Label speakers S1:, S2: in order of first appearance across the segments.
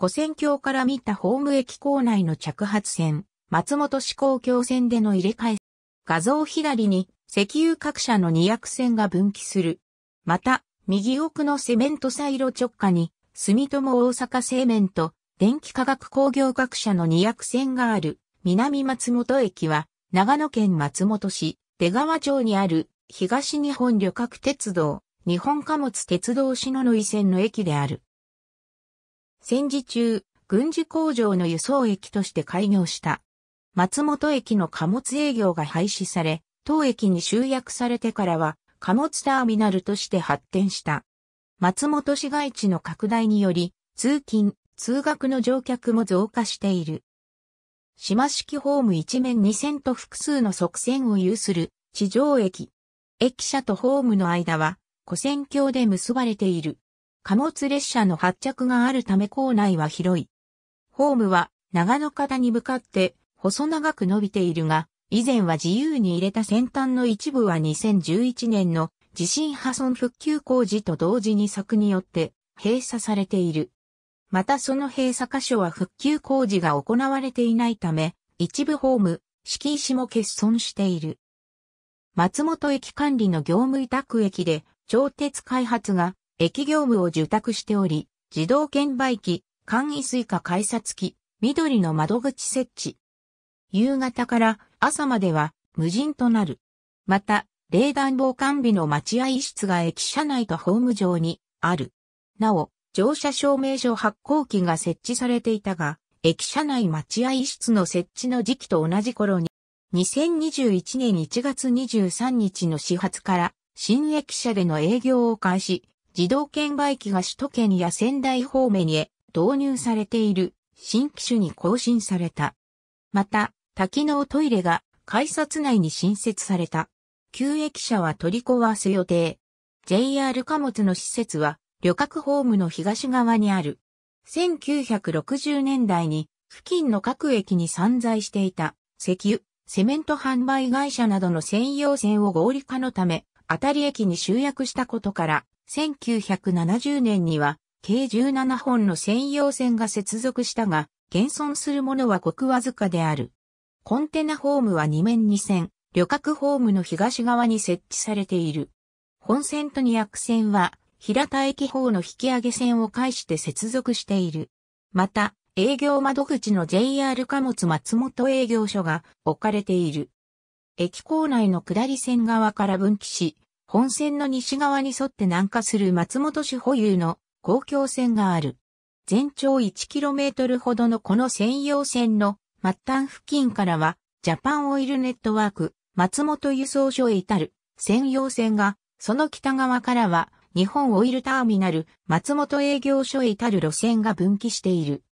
S1: 古戦橋から見たホーム駅構内の着発線、松本市公共線での入れ替え。画像左に石油各社の二役線が分岐する。また、右奥のセメントサイロ直下に、住友大阪製麺と電気化学工業各社の二役線がある南松本駅は長野県松本市出川町にある東日本旅客鉄道日本貨物鉄道篠ノ井線の駅である。戦時中、軍事工場の輸送駅として開業した。松本駅の貨物営業が廃止され、当駅に集約されてからは貨物ターミナルとして発展した。松本市街地の拡大により、通勤、通学の乗客も増加している。島式ホーム一面2線と複数の側線を有する地上駅。駅舎とホームの間は、古線橋で結ばれている。貨物列車の発着があるため構内は広い。ホームは長野方に向かって細長く伸びているが、以前は自由に入れた先端の一部は2011年の地震破損復旧工事と同時に柵によって閉鎖されている。またその閉鎖箇所は復旧工事が行われていないため、一部ホーム、敷石も欠損している。松本駅管理の業務委託駅で、調鉄開発が駅業務を受託しており、自動券売機、簡易スイカ改札機、緑の窓口設置。夕方から朝までは無人となる。また、冷暖房完備の待合室が駅舎内とホーム上にある。なお、乗車証明書発行機が設置されていたが、駅舎内待合室の設置の時期と同じ頃に、2021年1月23日の始発から新駅舎での営業を開始、自動券売機が首都圏や仙台方面へ導入されている新機種に更新された。また、多機能トイレが改札内に新設された。旧駅舎は取り壊す予定。JR 貨物の施設は旅客ホームの東側にある。1960年代に付近の各駅に散在していた石油、セメント販売会社などの専用線を合理化のため、当たり駅に集約したことから、1970年には計17本の専用線が接続したが、現存するものはごくわずかである。コンテナホームは2面2線、旅客ホームの東側に設置されている。本線と二役線は、平田駅方の引き上げ線を介して接続している。また、営業窓口の JR 貨物松本営業所が置かれている。駅構内の下り線側から分岐し、本線の西側に沿って南下する松本市保有の公共線がある。全長 1km ほどのこの専用線の末端付近からは、ジャパンオイルネットワーク、松本輸送所へ至る専用線が、その北側からは、日本オイルターミナル、松本営業所へ至る路線が分岐している。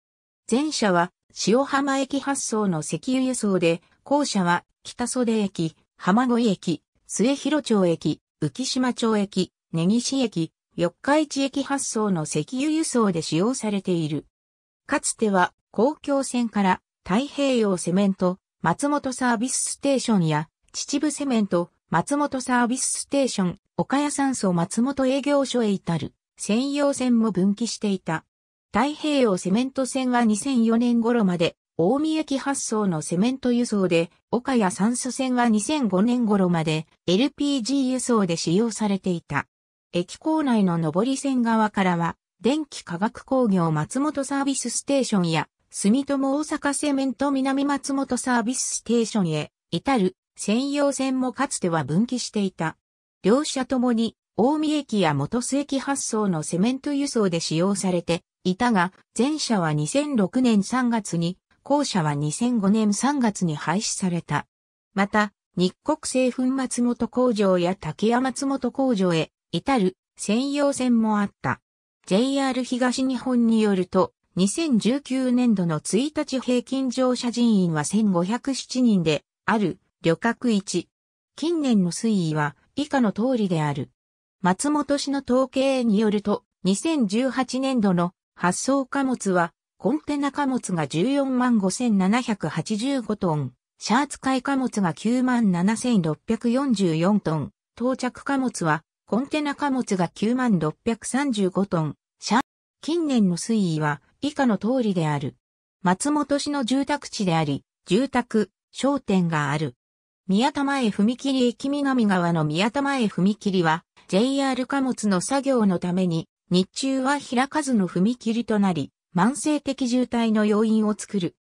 S1: 前者は、塩浜駅発送の石油輸送で、後者は、北袖駅、浜越駅、末広町駅、浮島町駅、根岸駅、四日市駅発送の石油輸送で使用されている。かつては公共線から太平洋セメント、松本サービスステーションや秩父セメント、松本サービスステーション、岡谷山荘松本営業所へ至る専用線も分岐していた。太平洋セメント線は2004年頃まで大見駅発送のセメント輸送で、岡谷酸素線が2005年頃まで LPG 輸送で使用されていた。駅構内の上り線側からは、電気化学工業松本サービスステーションや、住友大阪セメント南松本サービスステーションへ、至る専用線もかつては分岐していた。両社ともに、大見駅や元須駅発送のセメント輸送で使用されていたが、前者は2006年3月に校舎は2005年3月に廃止された。また、日国製粉松本工場や竹山松本工場へ至る専用線もあった。JR 東日本によると、2019年度の1日平均乗車人員は1507人で、ある、旅客1。近年の推移は、以下の通りである。松本市の統計によると、2018年度の発送貨物はコンテナ貨物が14万5785トン、シャーツ海貨物が9万7644トン、到着貨物はコンテナ貨物が9万635トン、シャー近年の推移は以下の通りである。松本市の住宅地であり、住宅、商店がある。宮田前踏切駅南側の宮田前踏切は JR 貨物の作業のために日中は開かずの踏切となり、慢性的渋滞の要因を作る。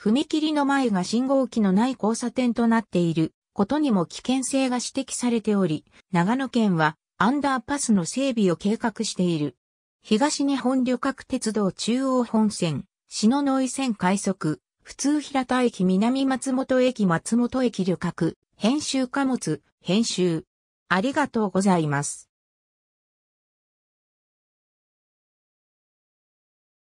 S1: 踏切の前が信号機のない交差点となっていることにも危険性が指摘されており、長野県はアンダーパスの整備を計画している。東日本旅客鉄道中央本線、篠ノ井線快速、普通平田駅南松本駅松本駅旅客、編集貨物、編集。ありがとうございます。